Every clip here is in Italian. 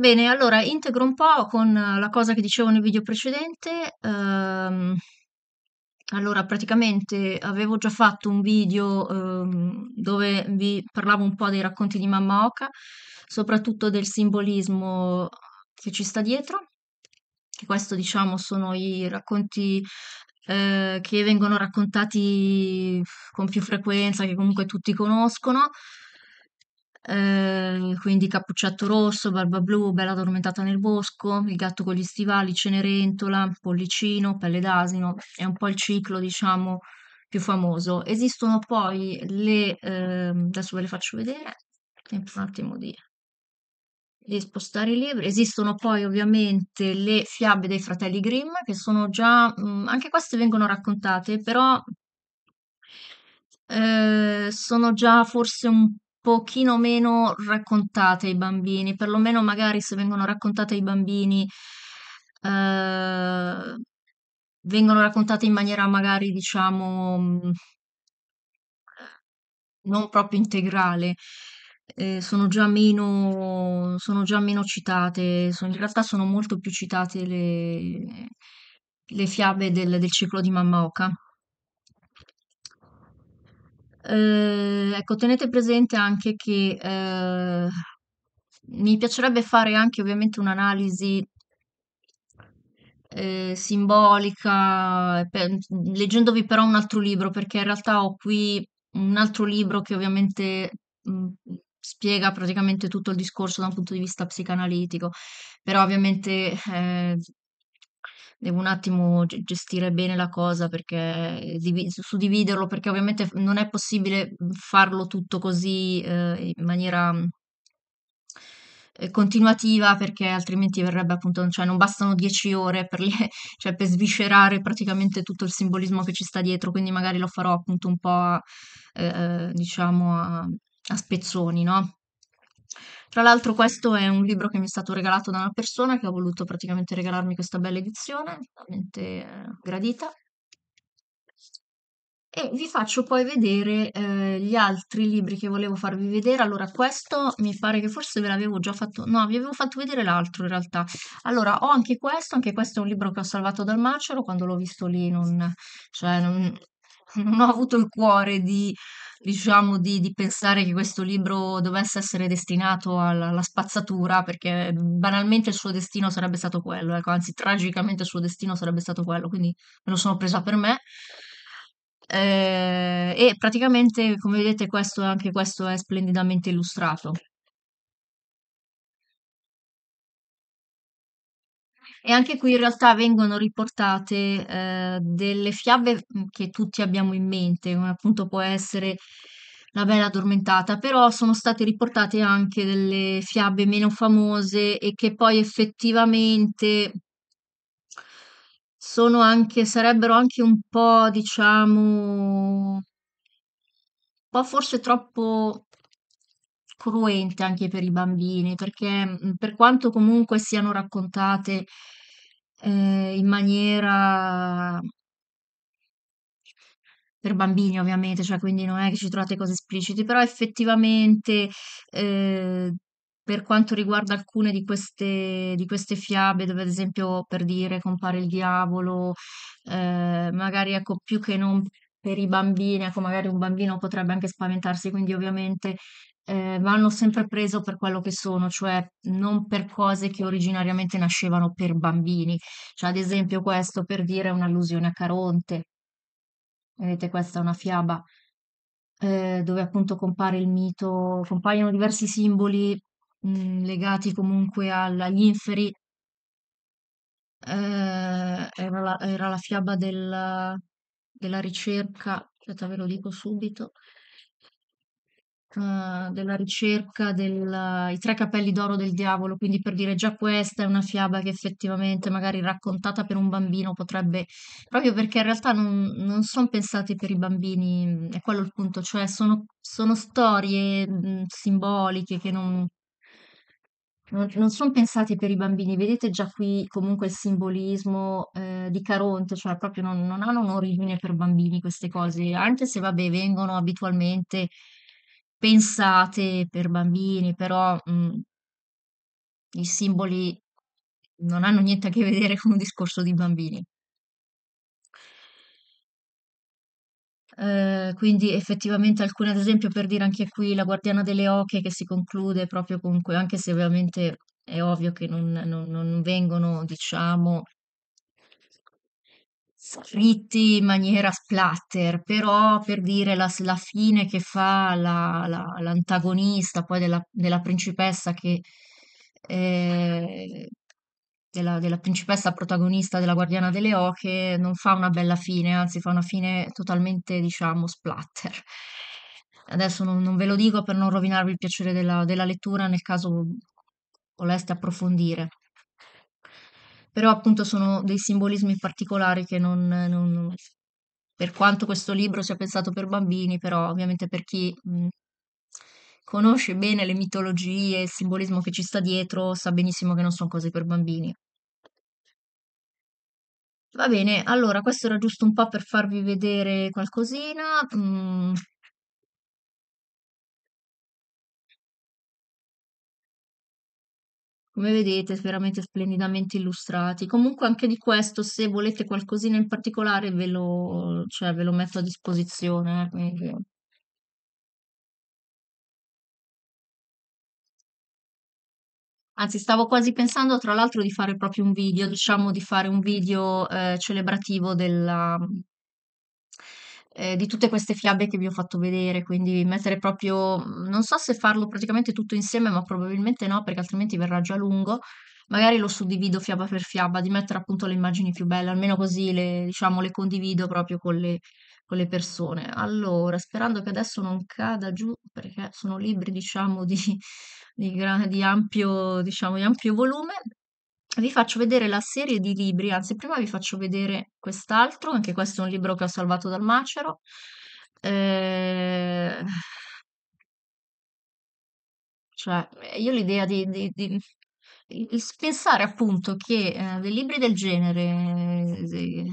Bene, allora integro un po' con eh, la cosa che dicevo nel video precedente. Ehm, allora, praticamente avevo già fatto un video ehm, dove vi parlavo un po' dei racconti di Mamma Oca, soprattutto del simbolismo che ci sta dietro. Che questo, diciamo, sono i racconti eh, che vengono raccontati con più frequenza, che comunque tutti conoscono. Eh, quindi Cappuccetto Rosso, Barba Blu, Bella Addormentata nel Bosco, Il Gatto con gli Stivali, Cenerentola, Pollicino, Pelle d'Asino, è un po' il ciclo, diciamo, più famoso. Esistono poi le, eh, adesso ve le faccio vedere, tempo un attimo di, di spostare i libri, esistono poi ovviamente le fiabe dei fratelli Grimm, che sono già, mh, mm, anche queste vengono raccontate, però... Eh, sono già forse un pochino meno raccontate ai bambini, perlomeno magari se vengono raccontate ai bambini, ehm, vengono raccontate in maniera magari diciamo mm, non proprio integrale. Ehm, sono già meno sono già meno citate, so in realtà sono molto più citate le le fiabe del del ciclo di Mamma Oca eh, ecco, tenete presente anche che eh, mi piacerebbe fare anche ovviamente un'analisi eh, simbolica, pe- leggendovi però un altro libro, perché in realtà ho qui un altro libro che ovviamente mh, mhmm, spiega praticamente tutto il discorso da un punto di vista psicanalitico, però ovviamente eh, devo un attimo gestire bene la cosa perché eh, suddividerlo perché ovviamente non è possibile mhmm, farlo tutto così eh, in maniera mhmm, eh, continuativa perché altrimenti verrebbe appunto, cioè non bastano dieci ore per, le, cioè per sviscerare praticamente tutto il simbolismo che ci sta dietro, quindi magari lo farò appunto un po' a, eh, eh diciamo a, a spezzoni, no? Tra l'altro questo è un libro che mi è stato regalato da una persona che ha voluto praticamente regalarmi questa bella edizione, veramente eh, gradita. E vi faccio poi vedere eh, gli altri libri che volevo farvi vedere. Allora, questo mi pare che forse ve l'avevo già fatto, no, vi avevo fatto vedere l'altro in realtà. Allora, ho anche questo, anche questo è un libro che ho salvato dal macero, quando l'ho visto lì non, cioè, non, non ho avuto il cuore di diciamo di di pensare che questo libro dovesse essere destinato alla alla spazzatura, perché banalmente il suo destino sarebbe stato quello, ecco, anzi tragicamente il suo destino sarebbe stato quello, quindi me lo sono presa per me. Ehm, e praticamente come vedete questo anche questo è splendidamente illustrato. E anche qui in realtà vengono riportate eh, delle fiabe mm, che tutti abbiamo in mente, come appunto può essere La Bella Addormentata, però sono state riportate anche delle fiabe meno famose e che poi effettivamente sono anche, sarebbero anche un po', diciamo, un po' forse troppo cruente anche per i bambini, perché, mhmm, per quanto comunque siano raccontate, ehm, in maniera per bambini ovviamente, cioè quindi non è che ci trovate cose esplicite, però effettivamente, ehm, per quanto riguarda alcune di queste di queste fiabe, dove ad esempio, per dire, compare il diavolo, ehm, magari ecco, più che non per i bambini, ecco magari un bambino potrebbe anche spaventarsi, quindi ovviamente eh, vanno sempre preso per quello che sono, cioè non per cose che originariamente nascevano per bambini. Cioè, ad esempio, questo per dire è un'allusione a Caronte. Vedete, questa è una fiaba eh, dove appunto compare il mito, compaiono diversi simboli mh, mm, legati comunque alla, agli inferi. Eh, era, la, era, la, fiaba della, della ricerca, aspetta, ve lo dico subito. Eh, della ricerca dei eh, tre capelli d'oro del diavolo, quindi per dire già questa è una fiaba che effettivamente magari raccontata per un bambino potrebbe, proprio perché in realtà non, non sono pensate per i bambini, mm, è quello il punto, cioè sono, sono storie mm, simboliche che non, non, non sono pensate per i bambini, vedete già qui comunque il simbolismo eh, di Caronte, cioè proprio non, non hanno un'origine per bambini queste cose, anche se vabbè vengono abitualmente pensate per bambini, però, mhmm i simboli non hanno niente a che vedere con un discorso di bambini. Uhm, quindi effettivamente alcune ad esempio per dire anche qui La guardiana delle oche che si conclude proprio con que anche se ovviamente è ovvio che non non non vengono diciamo scritti in maniera splatter, però per dire la, la fine che fa la, la, l'antagonista poi della, della principessa che... Eh, della, della, principessa protagonista della Guardiana delle Oche non fa una bella fine, anzi fa una fine totalmente, diciamo, splatter. Adesso non, non ve lo dico per non rovinarvi il piacere della, della lettura nel caso voleste approfondire però appunto sono dei simbolismi particolari che non, non per quanto questo libro sia pensato per bambini, però ovviamente per chi mh, mhmm, conosce bene le mitologie, il simbolismo che ci sta dietro, sa benissimo che non sono cose per bambini. Va bene, allora questo era giusto un po' per farvi vedere qualcosina. Mm, come vedete veramente splendidamente illustrati. Comunque anche di questo, se volete qualcosina in particolare, ve lo, cioè, ve lo metto a disposizione. Eh, quindi... Anzi, stavo quasi pensando, tra l'altro, di fare proprio un video, diciamo di fare un video eh, celebrativo della, eh, di tutte queste fiabe che vi ho fatto vedere, quindi mettere proprio, non so se farlo praticamente tutto insieme, ma probabilmente no, perché altrimenti verrà già lungo. Magari lo suddivido fiaba per fiaba, di mettere appunto le immagini più belle, almeno così le, diciamo, le condivido proprio con le, con le persone. Allora, sperando che adesso non cada giù, perché sono libri, diciamo, di, di, di, ampio, diciamo, di ampio volume, vi faccio vedere la serie di libri, anzi prima vi faccio vedere quest'altro, anche questo è un libro che ho salvato dal macero. Eh... Cioè, io l'idea di, di, di... pensare appunto che eh, dei libri del genere eh,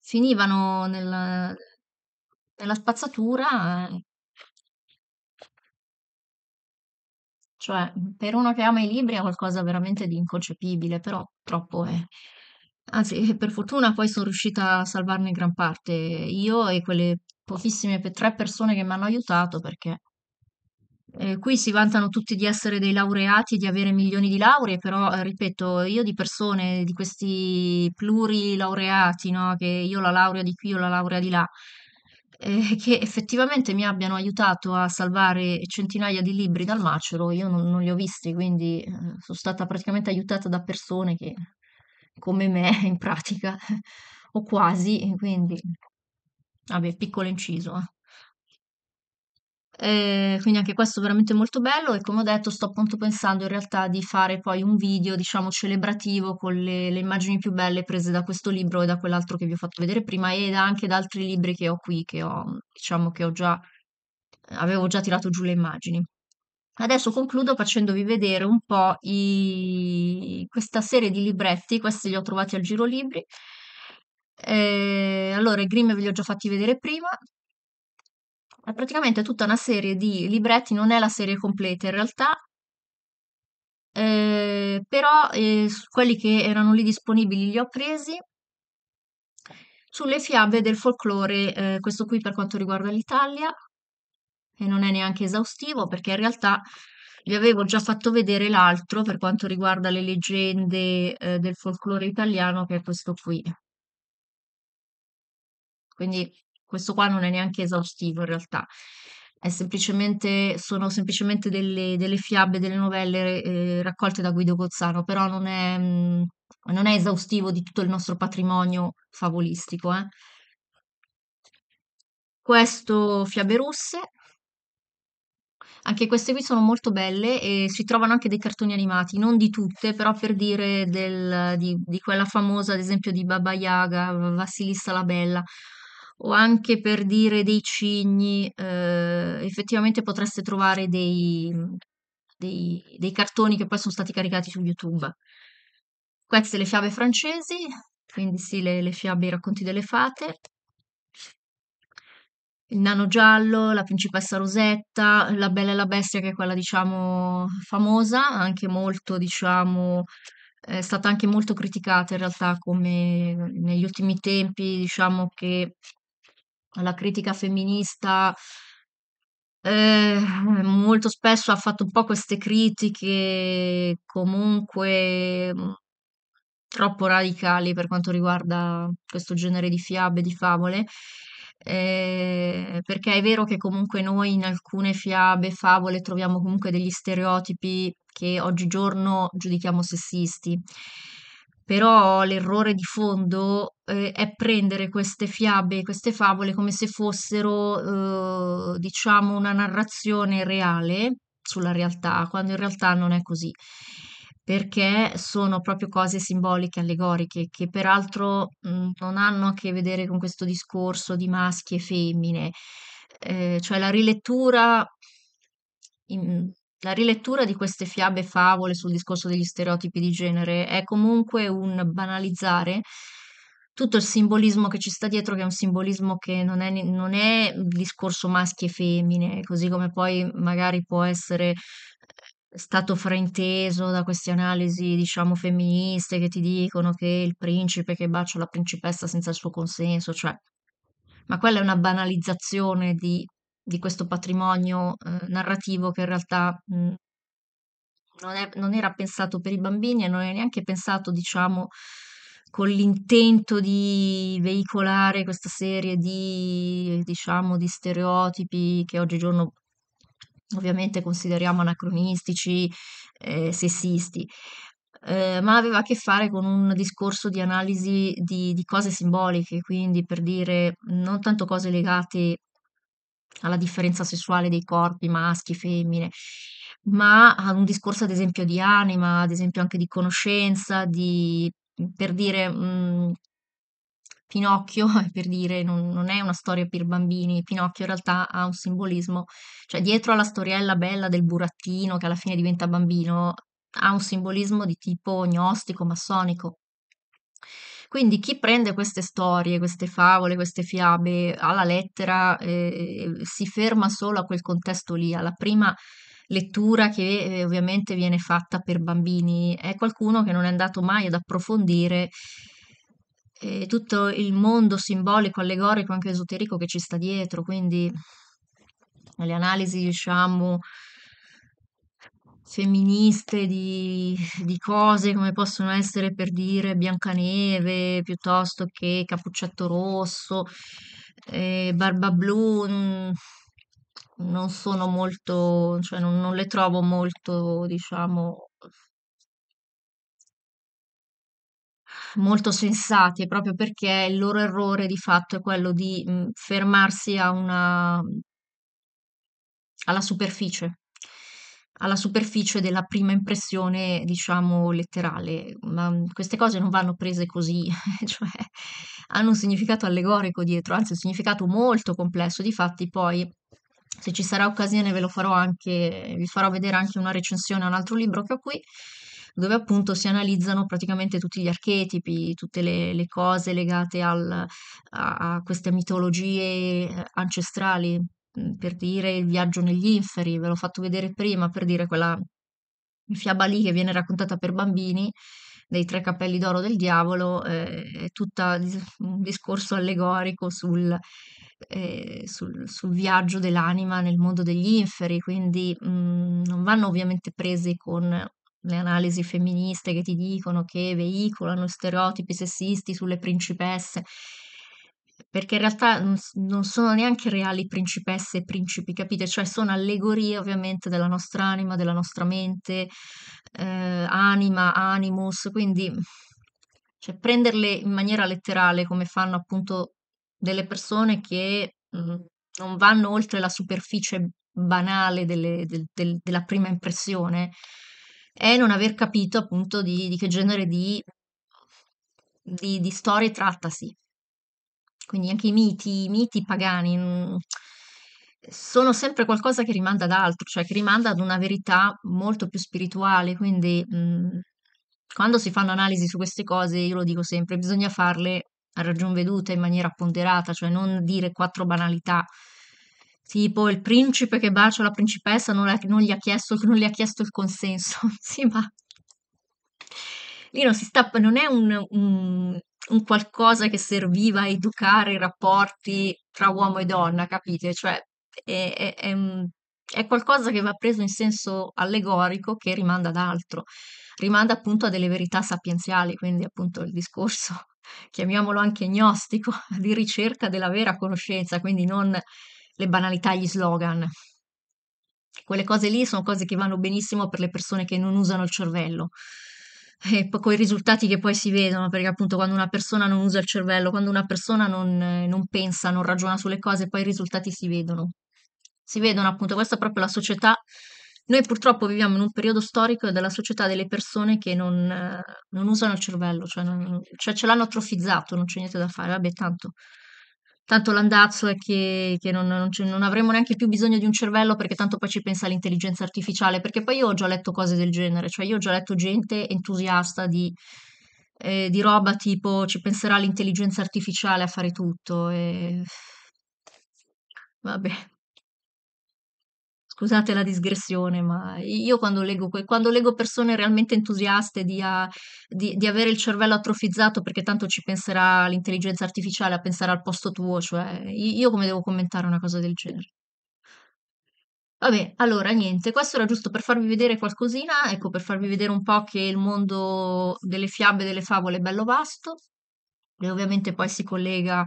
finivano nella, nella spazzatura eh, Cioè, per uno che ama i libri è qualcosa veramente di inconcepibile, però troppo è. Anzi, eh, per fortuna poi sono riuscita a salvarne gran parte io e quelle pochissime tre persone che mi hanno aiutato perché eh, qui si vantano tutti di essere dei laureati, e di avere milioni di lauree, però eh, ripeto, io di persone, di questi plurilaureati, no? Che io la laurea di qui, io la laurea di là, eh, che effettivamente mi abbiano aiutato a salvare centinaia di libri dal macero, io non, non li ho visti, quindi eh, sono stata praticamente aiutata da persone che, come me in pratica, o quasi, quindi, vabbè, piccolo inciso. Eh. Eh, quindi anche questo è veramente molto bello e come ho detto sto appunto pensando in realtà di fare poi un video diciamo celebrativo con le, le immagini più belle prese da questo libro e da quell'altro che vi ho fatto vedere prima e da anche da altri libri che ho qui che ho diciamo che ho già avevo già tirato giù le immagini. Adesso concludo facendovi vedere un po' i... questa serie di libretti, questi li ho trovati al Giro Libri. Eh, allora, i Grimm ve li ho già fatti vedere prima, è praticamente tutta una serie di libretti, non è la serie completa in realtà, eh, però eh, quelli che erano lì disponibili li ho presi sulle fiabe del folklore, eh, questo qui per quanto riguarda l'Italia, e non è neanche esaustivo perché in realtà vi avevo già fatto vedere l'altro per quanto riguarda le leggende eh, del folklore italiano, che è questo qui. Quindi questo qua non è neanche esaustivo in realtà. Semplicemente, sono semplicemente delle, delle, fiabe, delle novelle eh, raccolte da Guido Gozzano, però non è, mh, mm, non è, esaustivo di tutto il nostro patrimonio favolistico. Eh. Questo Fiabe russe, anche queste qui sono molto belle e si trovano anche dei cartoni animati, non di tutte, però per dire del, di, di, quella famosa, ad esempio, di Baba Yaga, Vassilissa la Bella, o anche per dire dei cigni, eh, effettivamente potreste trovare dei, dei, dei, cartoni che poi sono stati caricati su YouTube. Queste le fiabe francesi, quindi sì, le, le fiabe, i racconti delle fate. Il nano giallo, la principessa Rosetta, la bella e la bestia che è quella diciamo famosa, anche molto diciamo è stata anche molto criticata in realtà come negli ultimi tempi diciamo che la critica femminista, eh, eh, molto spesso ha fatto un po' queste critiche comunque mm, troppo radicali per quanto riguarda questo genere di fiabe, di favole, eh, perché è vero che comunque noi in alcune fiabe, favole troviamo comunque degli stereotipi che oggigiorno giudichiamo sessisti però l'errore di fondo, eh, è prendere queste fiabe, queste favole come se fossero, eh, diciamo, una narrazione reale sulla realtà, quando in realtà non è così, perché sono proprio cose simboliche, allegoriche, che peraltro mh, mm, non hanno a che vedere con questo discorso di maschi e femmine, eh, cioè la rilettura in, la rilettura di queste fiabe e favole sul discorso degli stereotipi di genere è comunque un banalizzare tutto il simbolismo che ci sta dietro, che è un simbolismo che non è, non è discorso maschi e femmine, così come poi magari può essere eh, stato frainteso da queste analisi, diciamo, femministe che ti dicono che il principe che bacia la principessa senza il suo consenso, cioè, ma quella è una banalizzazione di di questo patrimonio, ehm, narrativo che in realtà, mhmm, non è non era pensato per i bambini e non è neanche pensato, diciamo, con l'intento di veicolare questa serie di diciamo, di stereotipi che oggigiorno ovviamente consideriamo anacronistici, ehm, sessisti, ehm, ma aveva a che fare con un discorso di analisi di di cose simboliche, quindi per dire non tanto cose legate alla differenza sessuale dei corpi maschi, femmine, ma ad un discorso ad esempio di anima, ad esempio anche di conoscenza, di per dire, mhmm, Pinocchio, per dire, non non è una storia per bambini, Pinocchio in realtà ha un simbolismo cioè dietro alla storiella bella del burattino che alla fine diventa bambino, ha un simbolismo di tipo gnostico, massonico. Quindi chi prende queste storie, queste favole, queste fiabe alla lettera eh, si ferma solo a quel contesto lì, alla prima lettura che eh, ovviamente viene fatta per bambini, è qualcuno che non è andato mai ad approfondire eh, tutto il mondo simbolico, allegorico, anche esoterico che ci sta dietro, quindi le analisi, diciamo, femministe di di cose come possono essere, per dire, Biancaneve, piuttosto che Cappuccetto Rosso, ehm, Barba Blu, mm, non sono molto cioè non non le trovo molto, diciamo molto sensate, proprio perché il loro errore di fatto è quello di, mm, fermarsi a una alla superficie alla superficie della prima impressione, diciamo, letterale, ma mm, queste cose non vanno prese così, cioè hanno un significato allegorico dietro, anzi un significato molto complesso, difatti poi se ci sarà occasione ve lo farò anche, vi farò vedere anche una recensione a un altro libro che ho qui, dove appunto si analizzano praticamente tutti gli archetipi, tutte le, le cose legate al, a, a queste mitologie ancestrali Mhmm, per dire il viaggio negli inferi, ve l'ho fatto vedere prima, per dire quella fiaba lì che viene raccontata per bambini, dei tre capelli d'oro del diavolo, eh, è tutto un discorso allegorico sul, eh, sul, sul, viaggio dell'anima nel mondo degli inferi, quindi mh, mhmm, non vanno ovviamente presi con le analisi femministe che ti dicono che veicolano stereotipi sessisti sulle principesse, perché in realtà non, non sono neanche reali principesse e principi, capite? Cioè sono allegorie ovviamente della nostra anima, della nostra mente, eh, anima, animus, quindi cioè, prenderle in maniera letterale come fanno appunto delle persone che mh, mm, non vanno oltre la superficie banale delle- del- del- della prima impressione è non aver capito appunto di, di che genere di, di- di storie trattasi. Quindi anche i miti, i miti pagani mm, sono sempre qualcosa che rimanda ad altro, cioè che rimanda ad una verità molto più spirituale, quindi mh, mm, quando si fanno analisi su queste cose, io lo dico sempre, bisogna farle a ragion veduta in maniera ponderata, cioè non dire quattro banalità, tipo il principe che bacia la principessa non, la, non, gli, ha chiesto, non gli, ha chiesto, il consenso, sì ma lì non si sta, non è un, un, un qualcosa che serviva a educare i rapporti tra uomo e donna, capite? Cioè, è, è, è, è qualcosa che va preso in senso allegorico che rimanda ad altro, rimanda appunto a delle verità sapienziali, quindi appunto il discorso, chiamiamolo anche gnostico, di ricerca della vera conoscenza, quindi non le banalità, gli slogan. Quelle cose lì sono cose che vanno benissimo per le persone che non usano il cervello. Eh, e poi coi risultati che poi si vedono, perché appunto quando una persona non usa il cervello, quando una persona non, eh, non pensa, non ragiona sulle cose, poi i risultati si vedono. Si vedono appunto, questa è proprio la società. Noi purtroppo viviamo in un periodo storico della società delle persone che non, eh, non usano il cervello, cioè, non, cioè ce l'hanno atrofizzato, non c'è niente da fare, vabbè tanto Tanto l'andazzo è che, che non, non, non avremo neanche più bisogno di un cervello perché tanto poi ci pensa l'intelligenza artificiale, perché poi io ho già letto cose del genere, cioè io ho già letto gente entusiasta di, eh, di roba tipo ci penserà l'intelligenza artificiale a fare tutto e... Vabbè. Scusate la digressione, ma io quando leggo, quando leggo persone realmente entusiaste di, a- ah, di-, di avere il cervello atrofizzato perché tanto ci penserà l'intelligenza artificiale a pensare al posto tuo, cioè io come devo commentare una cosa del genere? Vabbè, allora niente, questo era giusto per farvi vedere qualcosina, ecco, per farvi vedere un po' che il mondo delle fiabe e delle favole è bello vasto e ovviamente poi si collega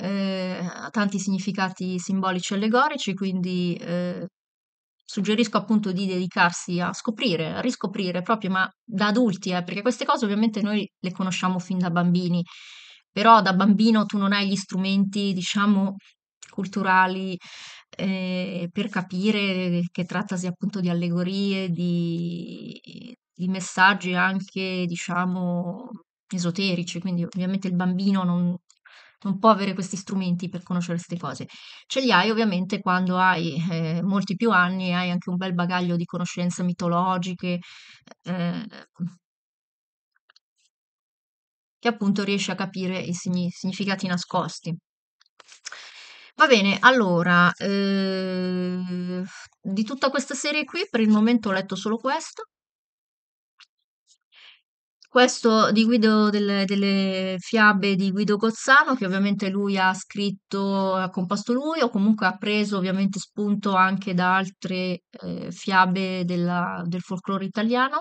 eh, a tanti significati simbolici e allegorici, quindi eh, suggerisco appunto di dedicarsi a scoprire, a riscoprire proprio, ma da adulti, eh, perché queste cose ovviamente noi le conosciamo fin da bambini, però da bambino tu non hai gli strumenti, diciamo, culturali eh, per capire che trattasi appunto di allegorie, di, di messaggi anche, diciamo, esoterici, quindi ovviamente il bambino non, non può avere questi strumenti per conoscere queste cose. Ce li hai ovviamente quando hai eh, molti più anni e hai anche un bel bagaglio di conoscenze mitologiche eh, che appunto riesci a capire i significati nascosti. Va bene, allora, eh, di tutta questa serie qui per il momento ho letto solo questo. Questo di Guido delle delle fiabe di Guido Gozzano, che ovviamente lui ha scritto ha composto lui, o comunque ha preso ovviamente spunto anche da altre, ehm, fiabe della del folklore italiano.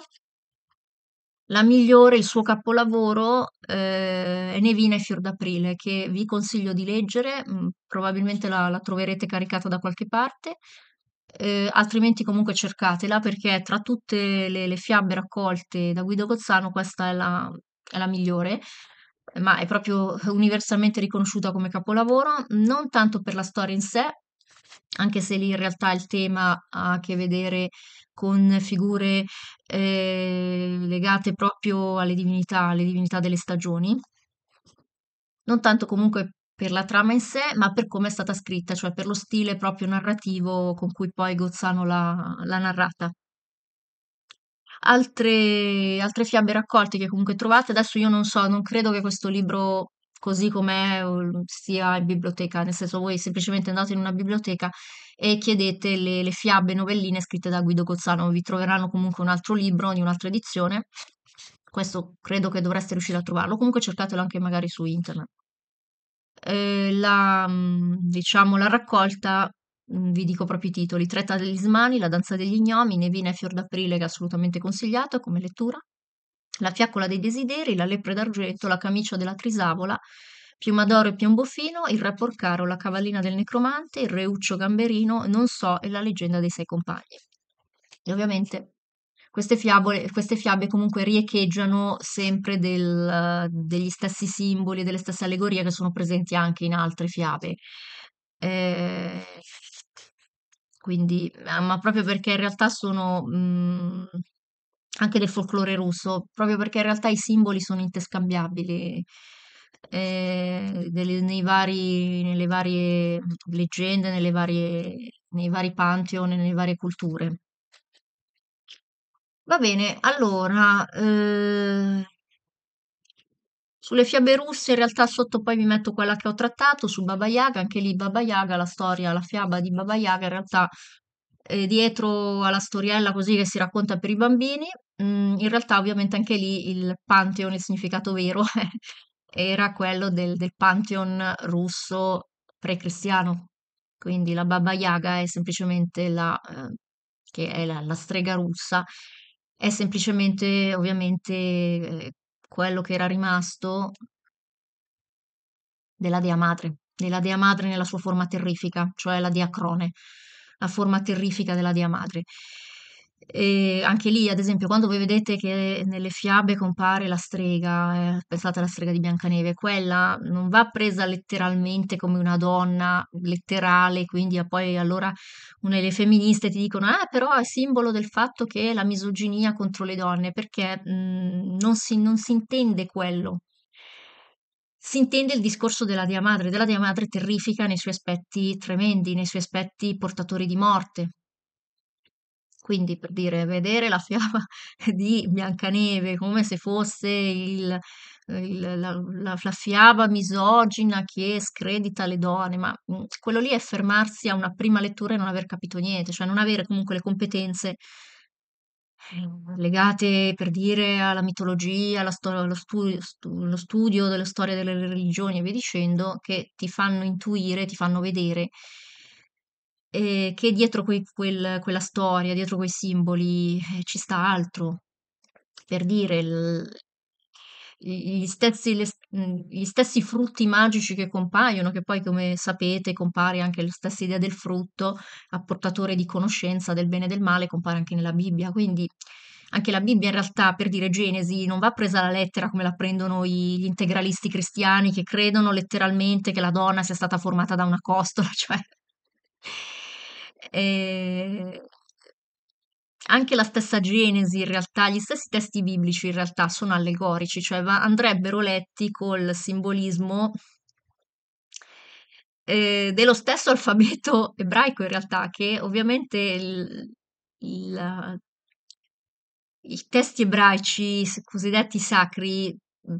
La migliore, il suo capolavoro, ehm, è Nevina e fior d'aprile, che vi consiglio di leggere, mm, probabilmente la la troverete caricata da qualche parte eh, altrimenti comunque cercatela perché tra tutte le, le, fiabe raccolte da Guido Gozzano questa è la, è la migliore, ma è proprio universalmente riconosciuta come capolavoro, non tanto per la storia in sé, anche se lì in realtà il tema ha a che vedere con figure eh, legate proprio alle divinità, alle divinità delle stagioni, non tanto comunque per la trama in sé, ma per come è stata scritta, cioè per lo stile proprio narrativo con cui poi Gozzano l'ha l'ha narrata. Altre altre fiabe raccolte che comunque trovate, adesso io non so, non credo che questo libro così com'è sia in biblioteca, nel senso voi semplicemente andate in una biblioteca e chiedete le le fiabe, novelline scritte da Guido Gozzano, vi troveranno comunque un altro libro di un'altra edizione. Questo credo che dovreste riuscire a trovarlo, comunque cercatelo anche magari su internet eh, la, mhmm, diciamo, la raccolta, mhmm, vi dico proprio i titoli, Tre talismani, La danza degli gnomi, Nevina e Fior d'Aprile che è assolutamente consigliato come lettura, La fiaccola dei desideri, La lepre d'argento, La camicia della crisabola, Piuma d'oro e piombo fino, Il re porcaro, La cavallina del necromante, Il reuccio gamberino, Non so e La leggenda dei sei compagni. E ovviamente queste, fiabole, queste fiabe comunque riecheggiano sempre del, degli stessi simboli e delle stesse allegorie che sono presenti anche in altre fiabe. Eh, quindi, ma proprio perché in realtà sono mh, mm, anche del folklore russo, proprio perché in realtà i simboli sono interscambiabili. Eh, delle, nei vari, nelle varie leggende, nelle varie, nei vari pantheon, nelle varie culture. Va bene, allora, eh, sulle fiabe russe in realtà sotto poi vi metto quella che ho trattato, su Baba Yaga, anche lì Baba Yaga, la storia, la fiaba di Baba Yaga in realtà eh, dietro alla storiella così che si racconta per i bambini, mh, mm, in realtà ovviamente anche lì il Pantheon, il significato vero era quello del, del Pantheon russo pre-cristiano, quindi la Baba Yaga è semplicemente la... Eh, che è la, la strega russa, è semplicemente ovviamente, eh, quello che era rimasto della dea madre, della dea madre nella sua forma terrifica, cioè la dea Crone, la forma terrifica della dea madre. E anche lì, ad esempio, quando voi vedete che nelle fiabe compare la strega, eh, pensate alla strega di Biancaneve, quella non va presa letteralmente come una donna letterale, quindi poi allora una le femministe ti dicono: Ah, però è simbolo del fatto che la misoginia contro le donne, perché mh, mm, non, si, non si intende quello. Si intende il discorso della Dea Madre, della Dea Madre terrifica nei suoi aspetti tremendi, nei suoi aspetti portatori di morte, quindi per dire, vedere la fiaba di Biancaneve come se fosse il, il, la, la, la fiaba misogina che scredita le donne, ma mhmm, quello lì è fermarsi a una prima lettura e non aver capito niente, cioè non avere comunque le competenze eh, legate per dire alla mitologia, alla stor- allo, stu- stu- allo, studio delle storie delle religioni e via dicendo, che ti fanno intuire, ti fanno vedere ehm, che dietro quei quel quella storia, dietro quei simboli, eh, ci sta altro. Per dire, l gli stessi le gli stessi frutti magici che compaiono, che poi come sapete compare anche la stessa idea del frutto, apportatore di conoscenza del bene e del male, compare anche nella Bibbia. Quindi anche la Bibbia in realtà, per dire Genesi, non va presa alla lettera come la prendono gli integralisti cristiani che credono letteralmente che la donna sia stata formata da una costola, cioè e ehm, anche la stessa Genesi, in realtà, gli stessi testi biblici in realtà sono allegorici, cioè andrebbero letti col simbolismo eh, dello stesso alfabeto ebraico in realtà, che ovviamente il, il, i testi ebraici cosiddetti sacri mm,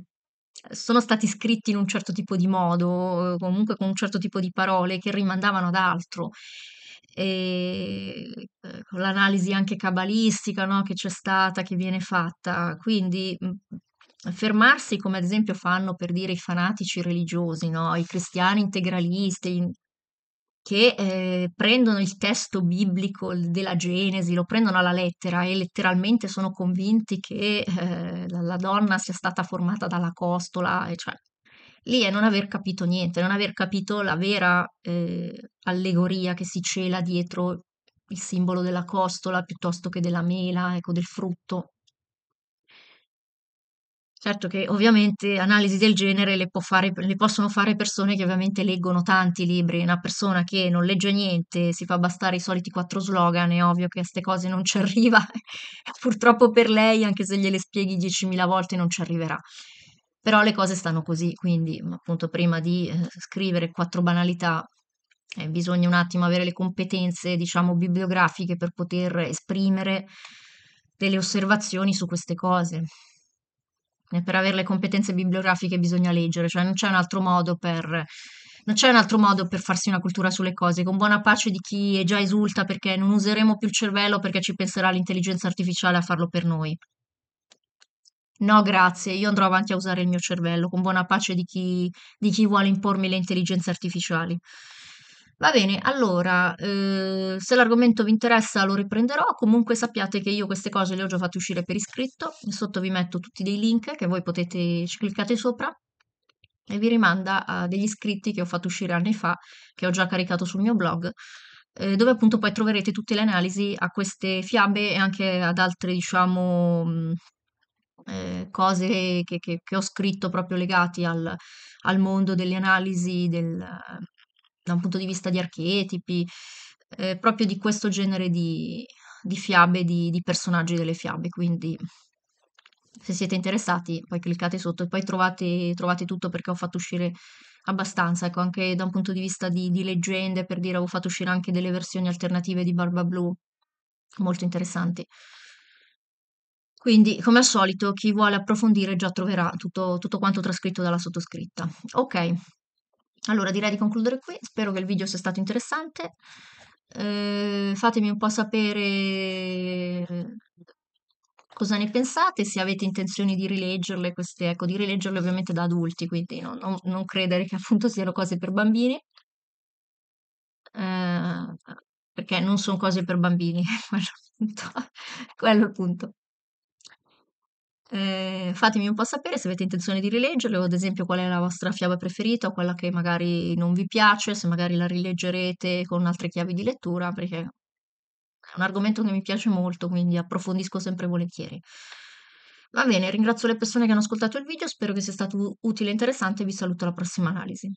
sono stati scritti in un certo tipo di modo, comunque con un certo tipo di parole che rimandavano ad altro e eh, con l'analisi anche cabalistica, no, che c'è stata, che viene fatta. Quindi mm, fermarsi, come ad esempio fanno per dire i fanatici religiosi, no, i cristiani integralisti, che eh, prendono il testo biblico della Genesi, lo prendono alla lettera e letteralmente sono convinti che eh, la donna sia stata formata dalla costola, cioè, lì è non aver capito niente, non aver capito la vera eh, allegoria che si cela dietro il simbolo della costola piuttosto che della mela, ecco, del frutto. Certo che ovviamente analisi del genere le, fare, le, possono fare persone che ovviamente leggono tanti libri, una persona che non legge niente, si fa bastare i soliti quattro slogan, è ovvio che a queste cose non ci arriva, purtroppo per lei, anche se gliele spieghi 10.000 volte non ci arriverà. Però le cose stanno così, quindi mhmm, appunto prima di eh, scrivere quattro banalità eh, bisogna un attimo avere le competenze, diciamo, bibliografiche per poter esprimere delle osservazioni su queste cose. E per avere le competenze bibliografiche bisogna leggere, cioè non c'è un altro modo per non c'è un altro modo per farsi una cultura sulle cose, con buona pace di chi è già esulta perché non useremo più il cervello perché ci penserà l'intelligenza artificiale a farlo per noi. No, grazie, io andrò avanti a usare il mio cervello, con buona pace di chi, di chi vuole impormi le intelligenze artificiali. Va bene, allora, eh, se l'argomento vi interessa lo riprenderò, comunque sappiate che io queste cose le ho già fatte uscire per iscritto, sotto vi metto tutti dei link che voi potete, ci cliccate sopra e vi rimanda a degli iscritti che ho fatto uscire anni fa, che ho già caricato sul mio blog, eh, dove appunto poi troverete tutte le analisi a queste fiabe e anche ad altre, diciamo... Mh, mm, eh, cose che, che, che, ho scritto proprio legate al, al, mondo delle analisi del, da un punto di vista di archetipi, eh, proprio di questo genere di, di fiabe, di, di, personaggi delle fiabe. Quindi se siete interessati poi cliccate sotto e poi trovate, trovate tutto perché ho fatto uscire abbastanza, ecco, anche da un punto di vista di, di leggende, per dire, ho fatto uscire anche delle versioni alternative di Barba Blu, molto interessanti. Quindi, come al solito, chi vuole approfondire già troverà tutto, tutto quanto trascritto dalla sottoscritta. Ok, allora direi di concludere qui. Spero che il video sia stato interessante. Eh, fatemi un po' sapere eh, cosa ne pensate, se avete intenzione di rileggerle, queste, ecco, di rileggerle ovviamente da adulti, quindi no, no, non credere che appunto siano cose per bambini, eh, perché non sono cose per bambini, quello appunto. il punto. Eh, fatemi un po' sapere se avete intenzione di rileggerle o ad esempio qual è la vostra fiaba preferita o quella che magari non vi piace, se magari la rileggerete con altre chiavi di lettura, perché è un argomento che mi piace molto, quindi approfondisco sempre volentieri. Va bene, ringrazio le persone che hanno ascoltato il video, spero che sia stato utile e interessante e vi saluto alla prossima analisi.